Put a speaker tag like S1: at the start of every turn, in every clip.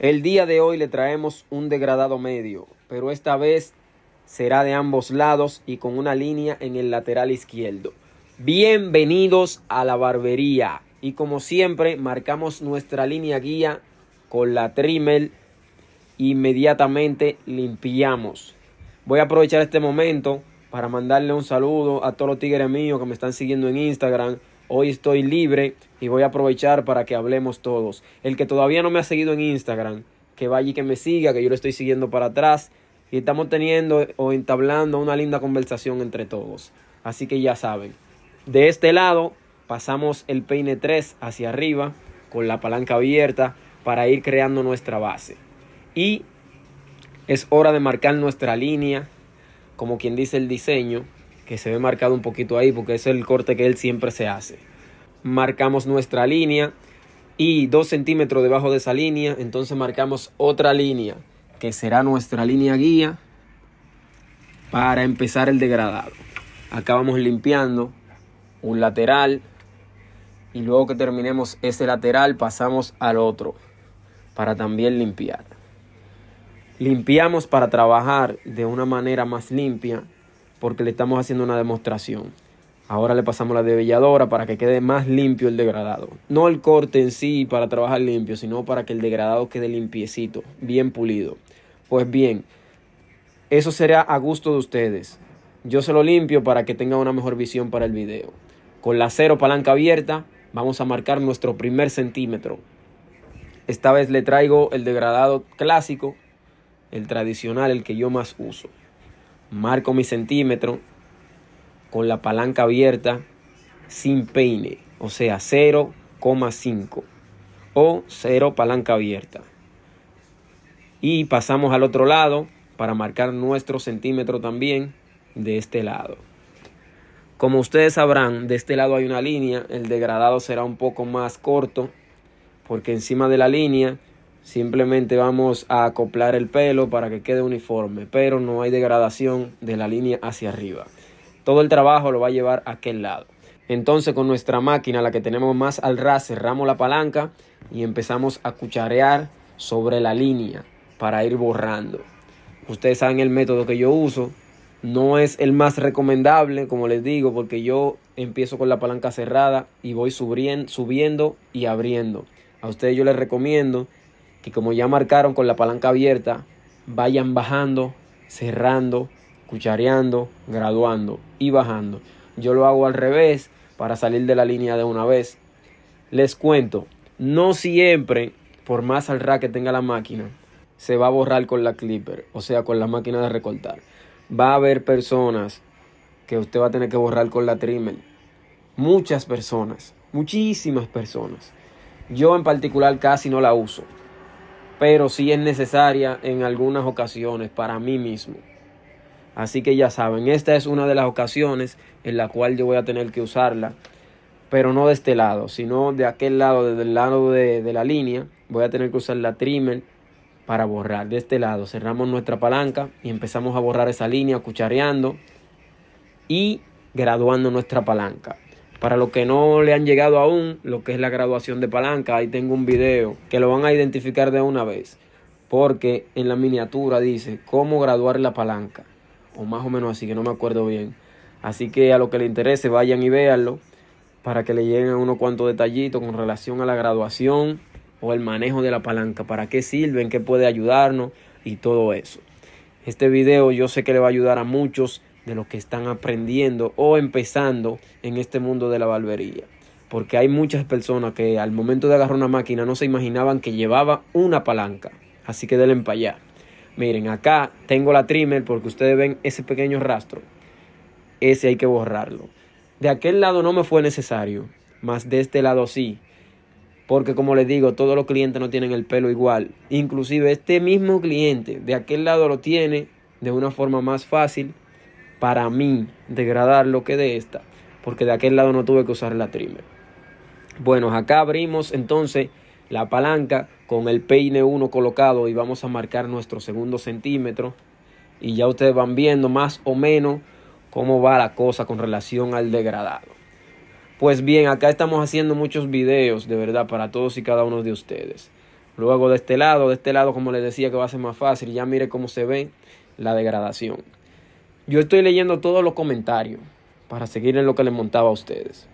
S1: El día de hoy le traemos un degradado medio, pero esta vez será de ambos lados y con una línea en el lateral izquierdo. Bienvenidos a la barbería y como siempre marcamos nuestra línea guía con la trimel inmediatamente limpiamos. Voy a aprovechar este momento para mandarle un saludo a todos los tigres míos que me están siguiendo en Instagram. Hoy estoy libre, y voy a aprovechar para que hablemos todos. El que todavía no me ha seguido en Instagram, que vaya y que me siga, que yo lo estoy siguiendo para atrás y estamos teniendo o entablando una linda conversación entre todos. Así que ya saben. De este lado pasamos el peine 3 hacia arriba con la palanca abierta para ir creando nuestra base. Y es hora de marcar nuestra línea, como quien dice el diseño, que se ve marcado un poquito ahí porque es el corte que él siempre se hace marcamos nuestra línea y 2 centímetros debajo de esa línea, entonces marcamos otra línea que será nuestra línea guía para empezar el degradado. Acá vamos limpiando un lateral y luego que terminemos ese lateral pasamos al otro para también limpiar. Limpiamos para trabajar de una manera más limpia porque le estamos haciendo una demostración. Ahora le pasamos la debelladora para que quede más limpio el degradado. No el corte en sí para trabajar limpio, sino para que el degradado quede limpiecito, bien pulido. Pues bien, eso será a gusto de ustedes. Yo se lo limpio para que tenga una mejor visión para el video. Con la cero palanca abierta vamos a marcar nuestro primer centímetro. Esta vez le traigo el degradado clásico, el tradicional, el que yo más uso. Marco mi centímetro, con la palanca abierta sin peine, o sea 0,5 o 0 palanca abierta. Y pasamos al otro lado para marcar nuestro centímetro también de este lado. Como ustedes sabrán, de este lado hay una línea, el degradado será un poco más corto, porque encima de la línea simplemente vamos a acoplar el pelo para que quede uniforme, pero no hay degradación de la línea hacia arriba todo el trabajo lo va a llevar a aquel lado. Entonces con nuestra máquina, la que tenemos más al ras, cerramos la palanca y empezamos a cucharear sobre la línea para ir borrando. Ustedes saben el método que yo uso. No es el más recomendable, como les digo, porque yo empiezo con la palanca cerrada y voy subiendo y abriendo. A ustedes yo les recomiendo que como ya marcaron con la palanca abierta, vayan bajando, cerrando cuchareando, graduando y bajando. Yo lo hago al revés para salir de la línea de una vez. Les cuento, no siempre, por más al rack que tenga la máquina, se va a borrar con la clipper, o sea, con la máquina de recortar. Va a haber personas que usted va a tener que borrar con la trimmer. Muchas personas, muchísimas personas. Yo en particular casi no la uso, pero sí es necesaria en algunas ocasiones para mí mismo. Así que ya saben, esta es una de las ocasiones en la cual yo voy a tener que usarla, pero no de este lado, sino de aquel lado, desde el lado de, la línea, voy a tener que usar la trimmer para borrar. De este lado cerramos nuestra palanca y empezamos a borrar esa línea cuchareando y graduando nuestra palanca. Para los que no le han llegado aún lo que es la graduación de palanca, ahí tengo un video que lo van a identificar de una vez. Porque en la miniatura dice cómo graduar la palanca o más o menos así, que no me acuerdo bien. Así que a lo que le interese, vayan y véanlo para que le lleguen unos cuantos detallitos con relación a la graduación o el manejo de la palanca, para qué sirven, qué puede ayudarnos y todo eso. Este video yo sé que le va a ayudar a muchos de los que están aprendiendo o empezando en este mundo de la barbería. Porque hay muchas personas que al momento de agarrar una máquina no se imaginaban que llevaba una palanca. Así que denle para allá. Miren, acá tengo la trimmer porque ustedes ven ese pequeño rastro. Ese hay que borrarlo. De aquel lado no me fue necesario, más de este lado sí. Porque como les digo, todos los clientes no tienen el pelo igual. Inclusive este mismo cliente de aquel lado lo tiene de una forma más fácil para mí degradarlo que de esta. Porque de aquel lado no tuve que usar la trimmer. Bueno, acá abrimos entonces la palanca con el peine 1 colocado y vamos a marcar nuestro segundo centímetro. Y ya ustedes van viendo más o menos cómo va la cosa con relación al degradado. Pues bien, acá estamos haciendo muchos videos de verdad para todos y cada uno de ustedes. Luego de este lado, de este lado como les decía que va a ser más fácil, ya mire cómo se ve la degradación. Yo estoy leyendo todos los comentarios para seguir en lo que les montaba a ustedes.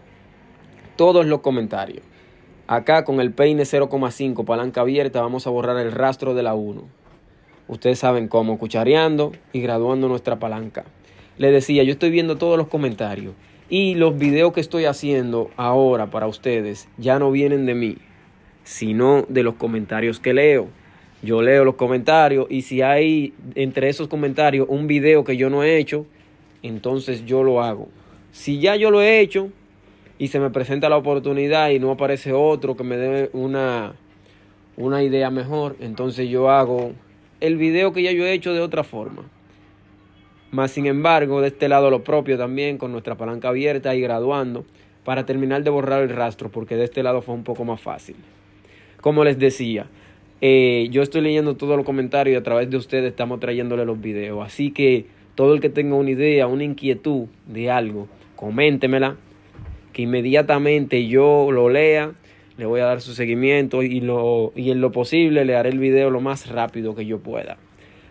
S1: Todos los comentarios. Acá con el peine 0,5, palanca abierta, vamos a borrar el rastro de la 1. Ustedes saben cómo, cuchareando y graduando nuestra palanca. Les decía, yo estoy viendo todos los comentarios y los videos que estoy haciendo ahora para ustedes ya no vienen de mí, sino de los comentarios que leo. Yo leo los comentarios y si hay entre esos comentarios un video que yo no he hecho, entonces yo lo hago. Si ya yo lo he hecho, y se me presenta la oportunidad y no aparece otro que me dé una, idea mejor, entonces yo hago el video que ya yo he hecho de otra forma. Más sin embargo, de este lado lo propio también, con nuestra palanca abierta y graduando, para terminar de borrar el rastro, porque de este lado fue un poco más fácil. Como les decía, eh, yo estoy leyendo todos los comentarios y a través de ustedes estamos trayéndole los videos. Así que todo el que tenga una idea, una inquietud de algo, coméntemela que inmediatamente yo lo lea, le voy a dar su seguimiento y, lo, y en lo posible le haré el video lo más rápido que yo pueda.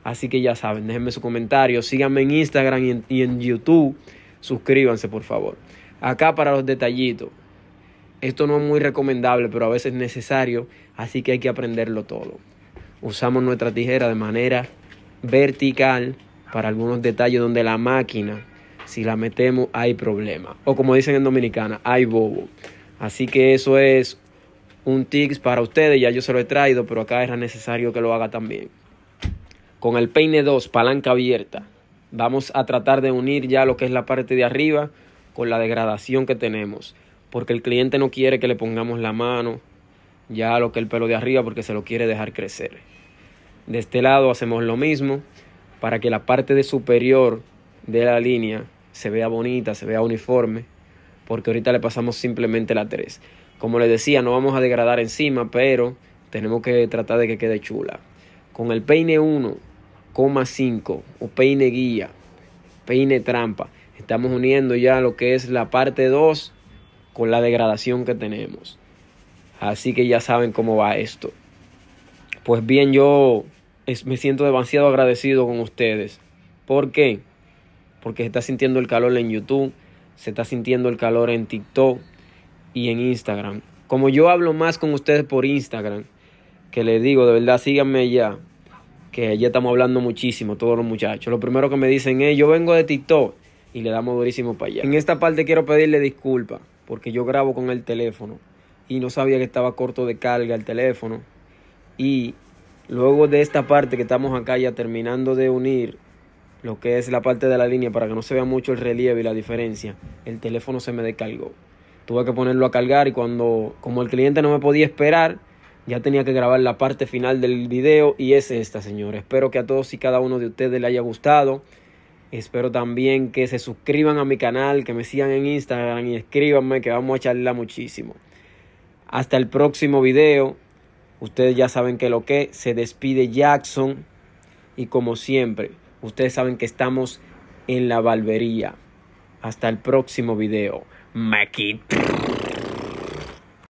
S1: Así que ya saben, déjenme su comentario, síganme en Instagram y en YouTube, suscríbanse por favor. Acá para los detallitos. Esto no es muy recomendable, pero a veces es necesario, así que hay que aprenderlo todo. Usamos nuestra tijera de manera vertical para algunos detalles donde la máquina si la metemos, hay problema. O como dicen en Dominicana, hay bobo. Así que eso es un tics para ustedes. Ya yo se lo he traído, pero acá era necesario que lo haga también. Con el peine 2, palanca abierta. Vamos a tratar de unir ya lo que es la parte de arriba con la degradación que tenemos. Porque el cliente no quiere que le pongamos la mano ya lo que el pelo de arriba porque se lo quiere dejar crecer. De este lado hacemos lo mismo para que la parte de superior de la línea se vea bonita, se vea uniforme, porque ahorita le pasamos simplemente la 3. Como les decía, no vamos a degradar encima, pero tenemos que tratar de que quede chula. Con el peine 1,5 o peine guía, peine trampa, estamos uniendo ya lo que es la parte 2 con la degradación que tenemos. Así que ya saben cómo va esto. Pues bien, yo me siento demasiado agradecido con ustedes. ¿Por qué? porque se está sintiendo el calor en YouTube, se está sintiendo el calor en TikTok y en Instagram. Como yo hablo más con ustedes por Instagram, que les digo, de verdad síganme ya, que ya estamos hablando muchísimo, todos los muchachos. Lo primero que me dicen es, yo vengo de TikTok y le damos durísimo para allá. En esta parte quiero pedirle disculpas, porque yo grabo con el teléfono y no sabía que estaba corto de carga el teléfono. Y luego de esta parte que estamos acá ya terminando de unir lo que es la parte de la línea para que no se vea mucho el relieve y la diferencia, el teléfono se me descargó. Tuve que ponerlo a cargar y cuando, como el cliente no me podía esperar, ya tenía que grabar la parte final del video y es esta, señores. Espero que a todos y cada uno de ustedes le haya gustado. Espero también que se suscriban a mi canal, que me sigan en Instagram y escríbanme que vamos a charlar muchísimo. Hasta el próximo video. Ustedes ya saben que lo que se despide Jackson y como siempre Ustedes saben que estamos en la valvería. Hasta el próximo video. quito